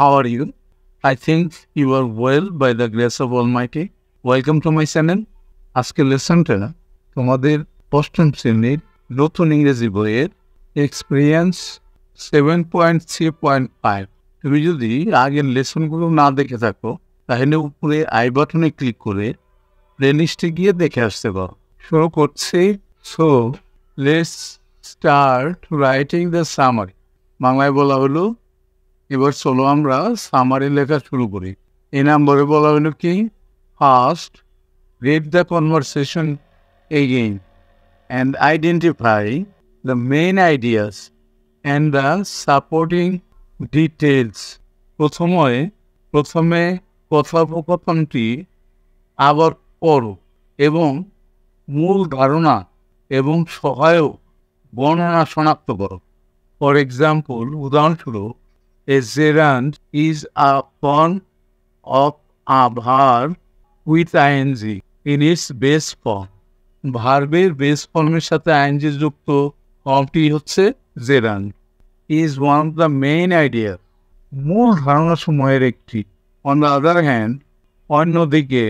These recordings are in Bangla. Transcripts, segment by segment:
How are you? I think you are well by the grace of Almighty. Welcome to my channel. আজকে লেসনটা তোমাদের অষ্টম শ্রেণীর নতুন ইংরেজি বইয়ের experience seven point three point five তুমি যদি আগের লেসনগুলো না দেখে থাকো তাহলে উপরে আই বাটনে ক্লিক করে প্লেলিস্টে গিয়ে দেখে আসতে পারো শুরু করছি so let's start writing the summary বাংলায় বলা হলো এবার চলো আমরা সামারি লেখা শুরু করি এই নম্বরে বলা হলো কি first read the conversation again and identify the main ideas and the supporting details প্রথমে প্রথমে কথোপকথনটি আবার পড়ো এবং মূল ধারণা এবং সহায়ক বর্ণনা শনাক্ত করো ফর এক্সাম্পল উদাহরণস্বরূপ a gerund is a form of a verb with ing in its base form. ভার্বের বেস ফর্মের সাথে আইনজি যুক্ত ফর্মটি হচ্ছে gerund is one of the main idea মূল ধারণা সময়ের একটি অন দ্য আদার হ্যান্ড অন্যদিকে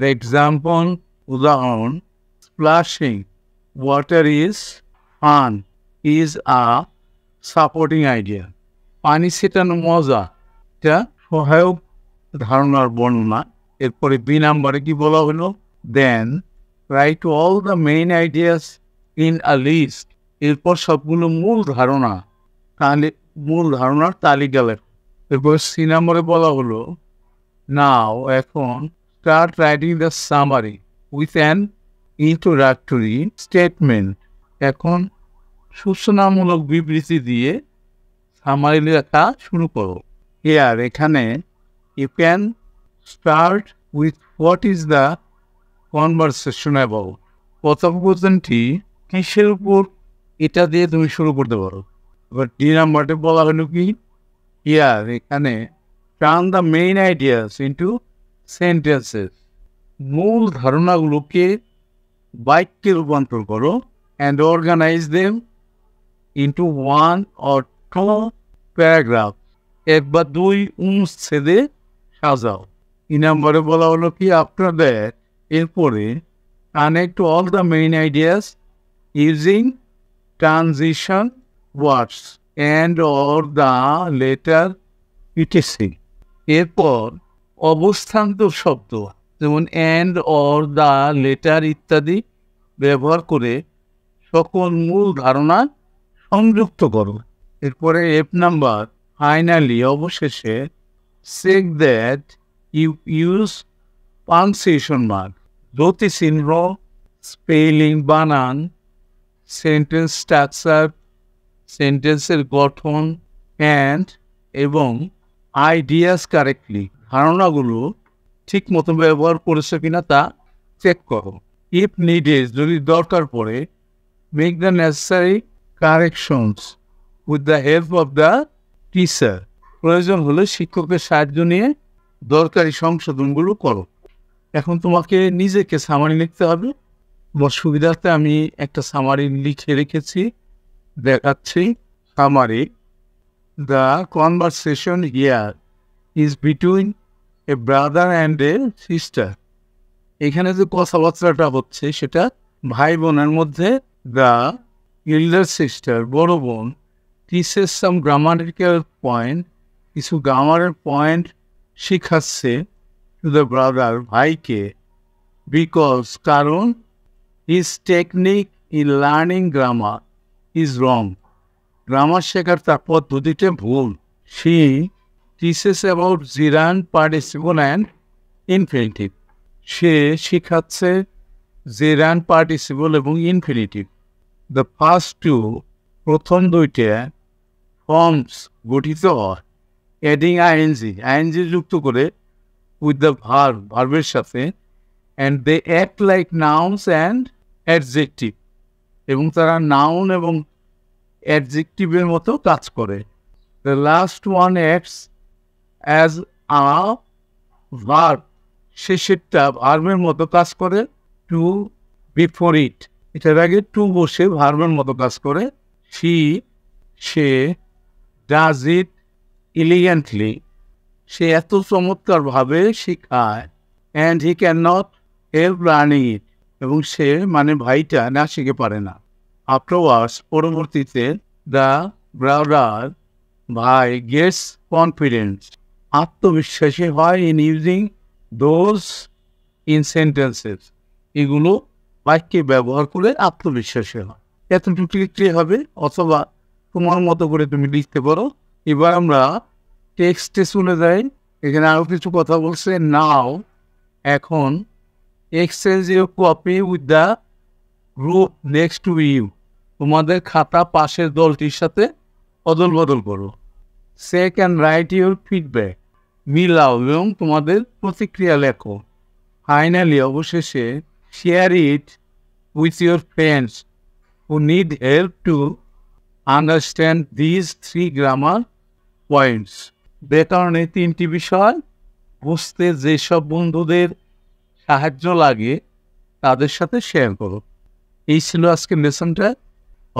দ্য এক্সাম্পল উদাহরণ splashing water is fun is a supporting idea পানি ছিটানো মজা এটা সহায়ক ধারণার বর্ণনা এরপরে বি নাম্বারে কি বলা হলো then write all the main ideas in a list এরপর সবগুলো মূল ধারণা তাহলে মূল ধারণার তালিকা লেখ এরপর সি নাম্বারে বলা হলো নাও এখন start writing the summary with an introductory statement এখন সূচনামূলক বিবৃতি দিয়ে সামারি লেখা শুরু করো হিয়ার এখানে you can start with what is the conversation about কথোপকথনটি কিসের উপর এটা দিয়ে তুমি শুরু করতে পারো এবার ডি নাম্বারটি বলা হলো কি হিয়ার এখানে turn the main ideas into sentences মূল ধারণাগুলোকে বাক্যে রূপান্তর করো and organize them into one or two paragraph এক বা দুই অনুচ্ছেদে সাজাও ই নাম্বারে বলা হলো কি আপনাদের এরপরে connect all the main ideas using transition words and or the letter etc এরপর অবস্থান্ত শব্দ যেমন অ্যান্ড অর দ্য লেটার ইত্যাদি ব্যবহার করে সকল মূল ধারণা সংযুক্ত করো এরপরে এফ নাম্বার ফাইনালি অবশেষে check that you use punctuation mark যতি চিহ্ন স্পেলিং বানান সেন্টেন্স স্ট্রাকচার সেন্টেন্সের গঠন অ্যান্ড এবং আইডিয়াস কারেক্টলি ধারণাগুলো ঠিক মতো ব্যবহার করেছে কিনা তা চেক করো ইফ নিডেজ যদি দরকার পড়ে make the necessary corrections with the help of the teacher প্রয়োজন হলে শিক্ষকের সাহায্য নিয়ে দরকারি সংশোধনগুলো করো এখন তোমাকে নিজেকে সামারি লিখতে হবে তোমার সুবিধার্থে আমি একটা সামারি লিখে রেখেছি দেখাচ্ছি summary the conversation here is between a brother and a sister এখানে যে কথাবার্তাটা হচ্ছে সেটা ভাই বোনের মধ্যে দ্য ইল্ডার সিস্টার বড় বোন teaches some grammatical point, কিছু গ্রামারের পয়েন্ট শিখাচ্ছে টু দ্য ব্রাদার ভাইকে বিকজ কারণ his technique in learning grammar is wrong grammar শেখার তার পদ্ধতিটা ভুল she teaches about gerund participle and infinitive সে শিখাচ্ছে জিরান পার্টিসিপল এবং ইনফিনিটিভ দ্য ফার্স্ট টু প্রথম দুইটা ফর্মস গঠিত হয় অ্যাডিং আইএনজি আইএনজি যুক্ত করে উইথ দ্য ভার্ভ ভার্বের সাথে and they act like nouns and adjective এবং তারা নাউন এবং অ্যাডজেক্টিভের মতো কাজ করে the last one acts as a verb শেষেরটা ভার্বের মতো কাজ করে টু বিফোর ইট এটার আগে টু বসে ভার্বের মতো কাজ করে সি সে ডাজ ইট ইলিগেন্টলি সে এত চমৎকারভাবে শেখায় and he can not help learning it এবং সে মানে ভাইটা না শিখে পারে না আফটারওয়ার্স পরবর্তীতে দ্য ব্রাউডার ভাই গেটস কনফিডেন্স আত্মবিশ্বাসী হয় in using those in sentences এগুলো বাক্যে ব্যবহার করে আত্মবিশ্বাসী হয় টুকলি হবে অথবা তোমার মতো করে তুমি লিখতে পারো এবার আমরা টেক্সটে চলে যাই এখানে আরও কিছু কথা বলছে নাও এখন exchange you copy with the group next to you তোমাদের খাতা পাশের দলটির সাথে অদল বদল করো সে অ্যান্ড রাইট ইউর ফিডব্যাক মিলাও এবং তোমাদের প্রতিক্রিয়া লেখো ফাইনালি অবশেষে share it with your friends who need help to understand three grammar points points. ব্যাকরণে তিনটি বিষয় বুঝতে যেসব বন্ধুদের সাহায্য লাগে তাদের সাথে শেয়ার করো এই ছিল আজকের লেসনটা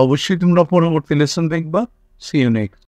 অবশ্যই তোমরা পরবর্তী লেসন দেখবা সি ইউ নেক্সট